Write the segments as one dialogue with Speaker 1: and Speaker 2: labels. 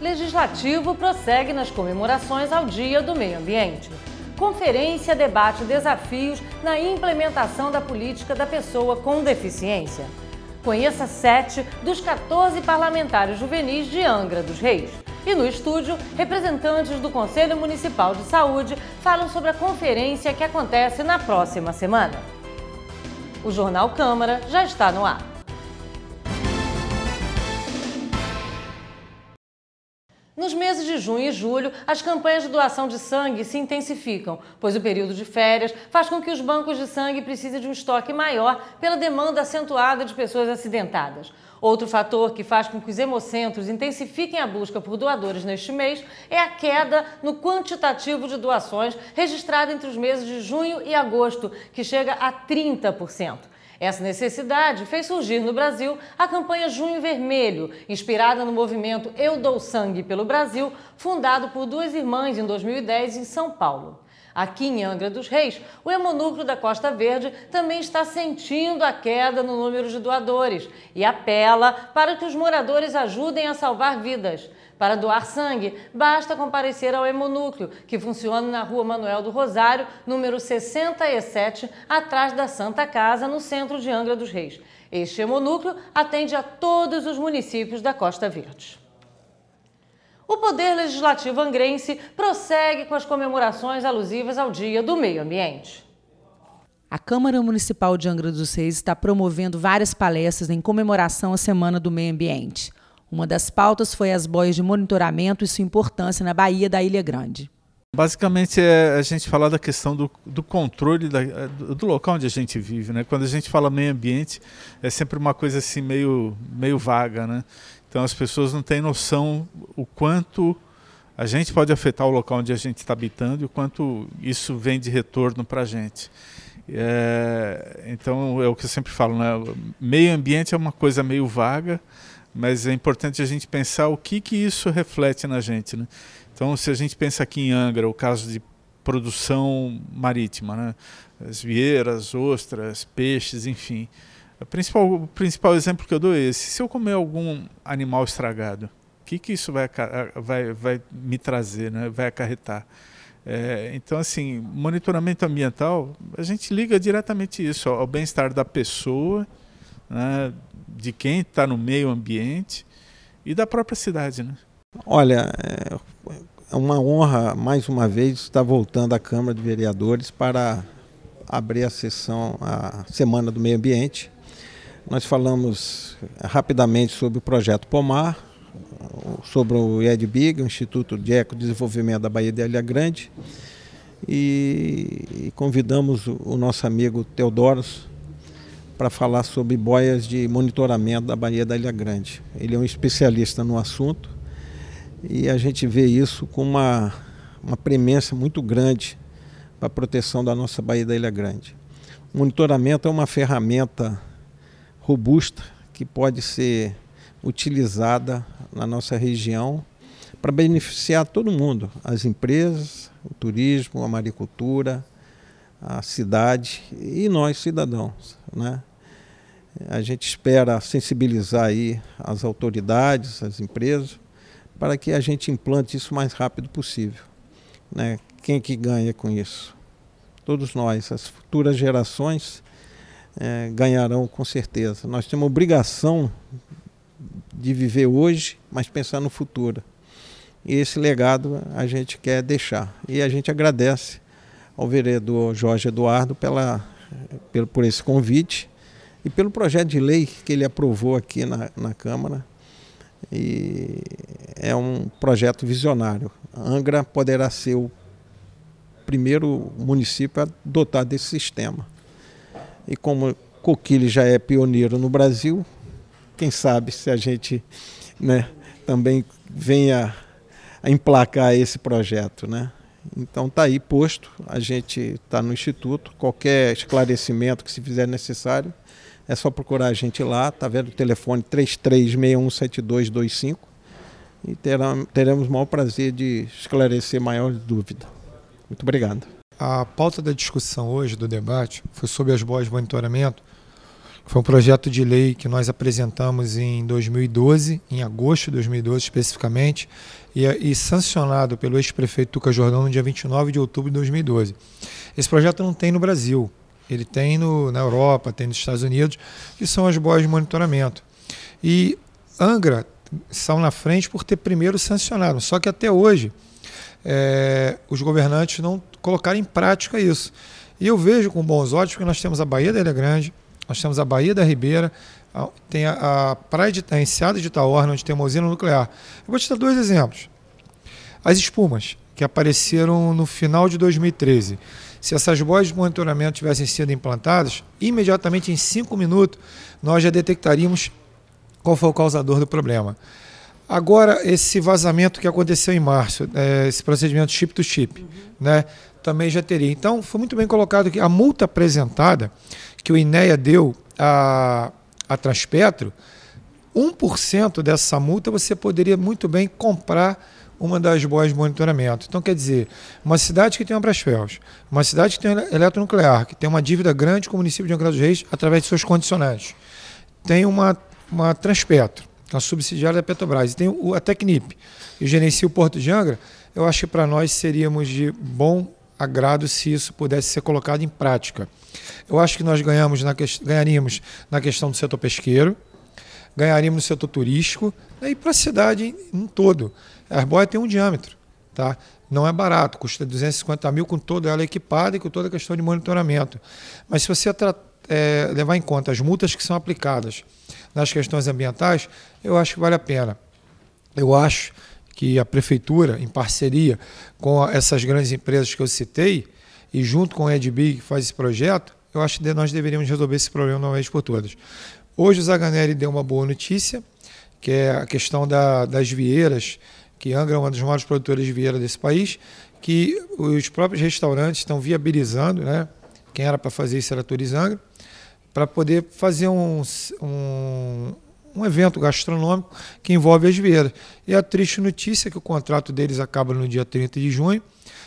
Speaker 1: Legislativo prossegue nas comemorações ao Dia do Meio Ambiente. Conferência debate desafios na implementação da política da pessoa com deficiência. Conheça sete dos 14 parlamentares juvenis de Angra dos Reis. E no estúdio, representantes do Conselho Municipal de Saúde falam sobre a conferência que acontece na próxima semana. O Jornal Câmara já está no ar. Nos meses de junho e julho, as campanhas de doação de sangue se intensificam, pois o período de férias faz com que os bancos de sangue precisem de um estoque maior pela demanda acentuada de pessoas acidentadas. Outro fator que faz com que os hemocentros intensifiquem a busca por doadores neste mês é a queda no quantitativo de doações registrada entre os meses de junho e agosto, que chega a 30%. Essa necessidade fez surgir no Brasil a campanha Junho Vermelho, inspirada no movimento Eu Dou Sangue pelo Brasil, fundado por duas irmãs em 2010 em São Paulo. Aqui em Angra dos Reis, o hemonúcleo da Costa Verde também está sentindo a queda no número de doadores e apela para que os moradores ajudem a salvar vidas. Para doar sangue, basta comparecer ao hemonúcleo, que funciona na Rua Manuel do Rosário, número 67, atrás da Santa Casa, no centro de Angra dos Reis. Este hemonúcleo atende a todos os municípios da Costa Verde. O Poder Legislativo angrense prossegue com as comemorações alusivas ao Dia do Meio Ambiente.
Speaker 2: A Câmara Municipal de Angra dos Reis está promovendo várias palestras em comemoração à Semana do Meio Ambiente. Uma das pautas foi as boias de monitoramento e sua importância na Baía da Ilha Grande.
Speaker 3: Basicamente é a gente falar da questão do, do controle da, do local onde a gente vive, né? Quando a gente fala meio ambiente, é sempre uma coisa assim meio, meio vaga, né? Então as pessoas não têm noção o quanto a gente pode afetar o local onde a gente está habitando e o quanto isso vem de retorno para a gente. É, então é o que eu sempre falo, né? Meio ambiente é uma coisa meio vaga, mas é importante a gente pensar o que, que isso reflete na gente. Né? Então, se a gente pensa aqui em Angra, o caso de produção marítima, né? as vieiras, ostras, peixes, enfim. O principal, o principal exemplo que eu dou é esse. Se eu comer algum animal estragado, o que, que isso vai, vai, vai me trazer, né? vai acarretar? É, então, assim, monitoramento ambiental, a gente liga diretamente isso ao bem-estar da pessoa, né? de quem está no meio ambiente e da própria cidade. Né?
Speaker 4: Olha, é, é uma honra, mais uma vez, estar voltando à Câmara de Vereadores para abrir a sessão, a Semana do Meio Ambiente. Nós falamos rapidamente sobre o projeto Pomar, sobre o IEDBIG, o Instituto de Eco Desenvolvimento da Bahia de Ilha Grande, e convidamos o nosso amigo Teodoros para falar sobre boias de monitoramento da Baía da Ilha Grande. Ele é um especialista no assunto e a gente vê isso com uma, uma premência muito grande para a proteção da nossa Baía da Ilha Grande. O monitoramento é uma ferramenta robusta que pode ser utilizada na nossa região para beneficiar todo mundo, as empresas, o turismo, a maricultura, a cidade e nós cidadãos, né? A gente espera sensibilizar aí as autoridades, as empresas, para que a gente implante isso o mais rápido possível, né? Quem é que ganha com isso? Todos nós, as futuras gerações é, ganharão com certeza. Nós temos obrigação de viver hoje, mas pensar no futuro. E esse legado a gente quer deixar. E a gente agradece ao vereador Jorge Eduardo pela, pelo, por esse convite e pelo projeto de lei que ele aprovou aqui na, na Câmara. E é um projeto visionário. Angra poderá ser o primeiro município a dotar desse sistema. E como Coquille já é pioneiro no Brasil, quem sabe se a gente né, também venha a emplacar esse projeto, né? Então está aí posto, a gente está no instituto, qualquer esclarecimento que se fizer necessário, é só procurar a gente lá, Está vendo o telefone 33617225 e terão, teremos o maior prazer de esclarecer maior dúvida. Muito obrigado.
Speaker 5: A pauta da discussão hoje, do debate, foi sobre as boas monitoramento foi um projeto de lei que nós apresentamos em 2012, em agosto de 2012 especificamente, e, é, e sancionado pelo ex-prefeito Tuca Jordão no dia 29 de outubro de 2012. Esse projeto não tem no Brasil, ele tem no, na Europa, tem nos Estados Unidos, que são as boias de monitoramento. E Angra são na frente por ter primeiro sancionado, só que até hoje é, os governantes não colocaram em prática isso. E eu vejo com bons olhos, porque nós temos a Bahia da Ilha Grande, nós temos a Baía da Ribeira, tem a, a praia de a Enseada de Itaorna, onde tem uma usina nuclear. Eu vou te dar dois exemplos. As espumas, que apareceram no final de 2013. Se essas boias de monitoramento tivessem sido implantadas, imediatamente em cinco minutos nós já detectaríamos qual foi o causador do problema. Agora, esse vazamento que aconteceu em março, é, esse procedimento chip to chip, uhum. né, também já teria. Então, foi muito bem colocado que a multa apresentada que o INEA deu à, à Transpetro, 1% dessa multa você poderia muito bem comprar uma das boas de monitoramento. Então, quer dizer, uma cidade que tem uma Brasfels, uma cidade que tem eletronuclear, que tem uma dívida grande com o município de Angra dos Reis através de seus condicionantes, tem uma, uma Transpetro, a subsidiária da Petrobras, e tem a Tecnip, que gerencia o Porto de Angra, eu acho que para nós seríamos de bom agrado se isso pudesse ser colocado em prática. Eu acho que nós ganhamos na que... ganharíamos na questão do setor pesqueiro, ganharíamos no setor turístico né, e para a cidade em, em todo. A Arboia tem um diâmetro, tá? não é barato, custa 250 mil com toda ela equipada e com toda a questão de monitoramento. Mas se você é, levar em conta as multas que são aplicadas nas questões ambientais, eu acho que vale a pena. Eu acho que a prefeitura, em parceria com essas grandes empresas que eu citei, e junto com a Edbig, que faz esse projeto, eu acho que nós deveríamos resolver esse problema uma vez por todas. Hoje o Zaganelli deu uma boa notícia, que é a questão da, das vieiras, que Angra é uma das maiores produtoras de vieira desse país, que os próprios restaurantes estão viabilizando, né? quem era para fazer isso era Turizangra, para poder fazer um, um um evento gastronômico que envolve as Vieiras. E a triste notícia é que o contrato deles acaba no dia 30 de junho,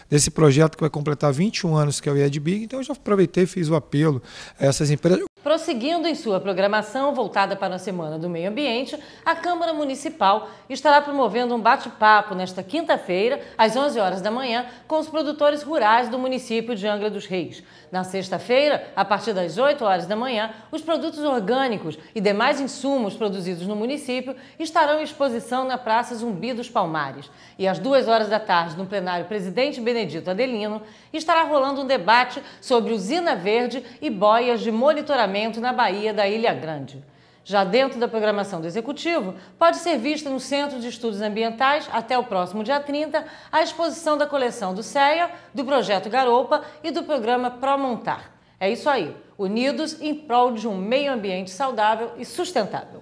Speaker 5: desse projeto que vai completar 21 anos, que é o IEDBIG. Então, eu já aproveitei e fiz o apelo a essas empresas.
Speaker 1: Prosseguindo em sua programação voltada para a Semana do Meio Ambiente, a Câmara Municipal estará promovendo um bate-papo nesta quinta-feira, às 11 horas da manhã, com os produtores rurais do município de Angra dos Reis. Na sexta-feira, a partir das 8 horas da manhã, os produtos orgânicos e demais insumos produzidos no município estarão em exposição na Praça Zumbi dos Palmares. E às 2 horas da tarde, no plenário Presidente Benedito Adelino, estará rolando um debate sobre usina verde e boias de monitoramento na Bahia da Ilha Grande. Já dentro da programação do Executivo, pode ser vista no Centro de Estudos Ambientais, até o próximo dia 30, a exposição da coleção do CEA, do Projeto Garopa e do programa Promontar. É isso aí, unidos em prol de um meio ambiente saudável e sustentável.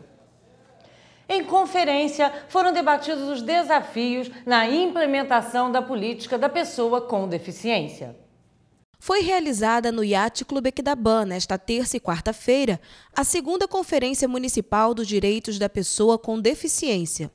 Speaker 1: Em conferência, foram debatidos os desafios na implementação da política da pessoa com
Speaker 2: deficiência. Foi realizada no Yacht Clube Equidaban, nesta terça e quarta-feira, a segunda Conferência Municipal dos Direitos da Pessoa com Deficiência.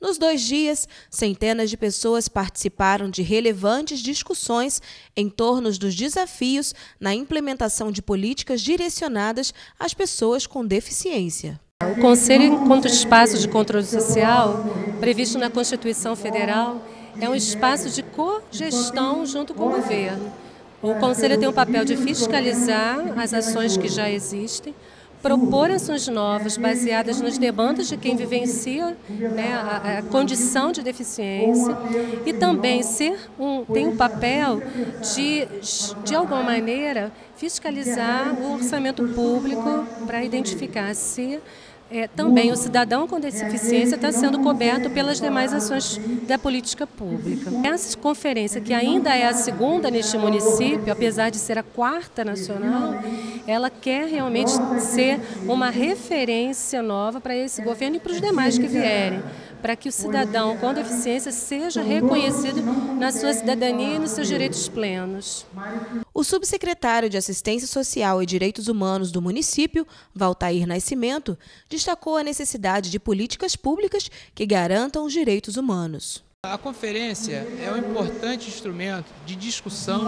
Speaker 2: Nos dois dias, centenas de pessoas participaram de relevantes discussões em torno dos desafios na implementação de políticas direcionadas às pessoas com deficiência. O Conselho, enquanto espaço de controle social,
Speaker 6: previsto na Constituição Federal, é um espaço de cogestão junto com o governo. O Conselho tem o papel de fiscalizar as ações que já existem, propor ações novas baseadas nos demandas de quem vivencia né, a, a, condição de deficiência e também ser um, tem um papel de, de alguma maneira, fiscalizar o orçamento público para identificar se é, também o cidadão com deficiência está sendo coberto pelas demais ações da política pública. Essa conferência, que ainda é a segunda neste município, apesar de ser a quarta nacional, ela quer realmente ser uma referência nova para esse governo e para os demais que vierem para que o cidadão com deficiência seja reconhecido na sua cidadania e nos seus direitos
Speaker 2: plenos. O subsecretário de Assistência Social e Direitos Humanos do município, Valtair Nascimento, destacou a necessidade de políticas públicas que garantam os direitos humanos.
Speaker 5: A conferência é um importante instrumento de discussão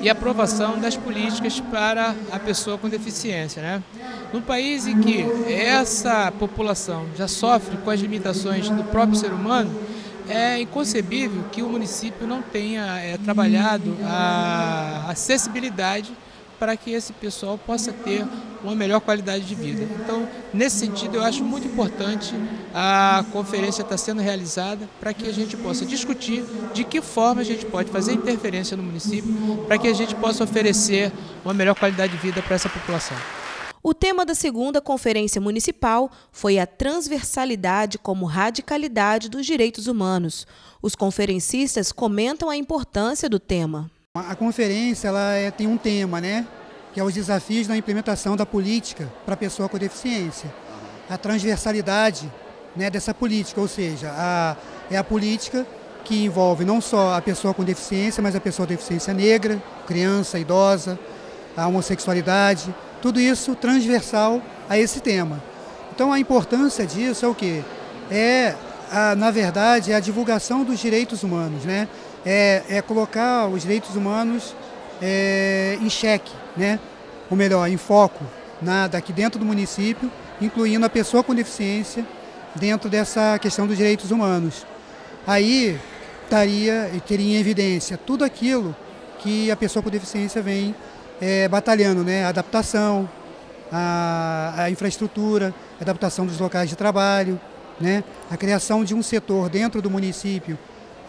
Speaker 5: e aprovação das políticas para a pessoa com deficiência. Né? No país em que essa população já sofre com as limitações do próprio ser humano, é inconcebível que o município não tenha é, trabalhado a acessibilidade para que esse pessoal possa ter uma melhor qualidade de vida. Então, nesse sentido, eu acho muito importante a conferência estar sendo realizada para que a gente possa discutir de que forma a gente pode fazer interferência no município para que a gente possa oferecer uma melhor qualidade de vida para essa população.
Speaker 2: O tema da segunda conferência municipal foi a transversalidade como radicalidade dos direitos humanos. Os conferencistas comentam a importância do tema.
Speaker 7: A conferência ela é, tem um tema, né? que é os desafios na implementação da política para a pessoa com deficiência. A transversalidade né, dessa política, ou seja, a, é a política que envolve não só a pessoa com deficiência, mas a pessoa com deficiência negra, criança, idosa, a homossexualidade, tudo isso transversal a esse tema. Então a importância disso é o quê? É, a, na verdade, é a divulgação dos direitos humanos, né? É, é colocar os direitos humanos é, em cheque, né? ou melhor, em foco na, daqui dentro do município, incluindo a pessoa com deficiência dentro dessa questão dos direitos humanos. Aí estaria, teria em evidência tudo aquilo que a pessoa com deficiência vem é, batalhando, né? a adaptação, a, a infraestrutura, a adaptação dos locais de trabalho, né? a criação de um setor dentro do município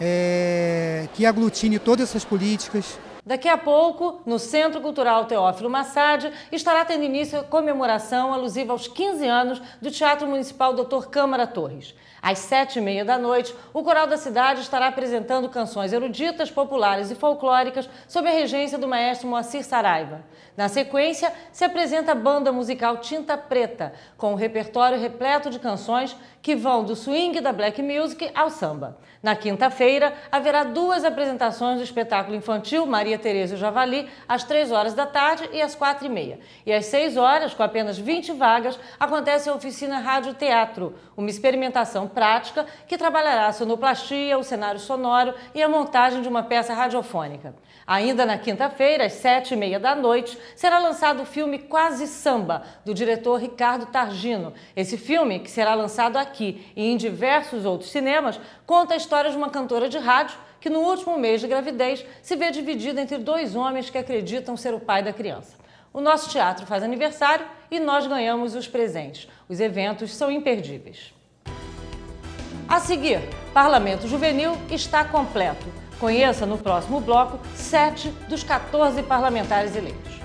Speaker 7: é, que aglutine todas essas políticas,
Speaker 1: Daqui a pouco, no Centro Cultural Teófilo Massad, estará tendo início a comemoração alusiva aos 15 anos do Teatro Municipal Dr. Câmara Torres. Às sete e meia da noite, o Coral da Cidade estará apresentando canções eruditas, populares e folclóricas sob a regência do maestro Moacir Saraiva. Na sequência, se apresenta a banda musical Tinta Preta, com um repertório repleto de canções que vão do swing da black music ao samba. Na quinta-feira, haverá duas apresentações do espetáculo infantil Maria Maria Tereza e o Javali, às 3 horas da tarde e às 4 e meia. E às 6 horas, com apenas 20 vagas, acontece a oficina Rádio Teatro, uma experimentação prática que trabalhará a sonoplastia, o cenário sonoro e a montagem de uma peça radiofônica. Ainda na quinta-feira, às 7 e meia da noite, será lançado o filme Quase Samba, do diretor Ricardo Targino. Esse filme, que será lançado aqui e em diversos outros cinemas, conta a história de uma cantora de rádio que no último mês de gravidez se vê dividida entre dois homens que acreditam ser o pai da criança. O nosso teatro faz aniversário e nós ganhamos os presentes. Os eventos são imperdíveis. A seguir, Parlamento Juvenil está completo. Conheça no próximo bloco sete dos 14 parlamentares eleitos.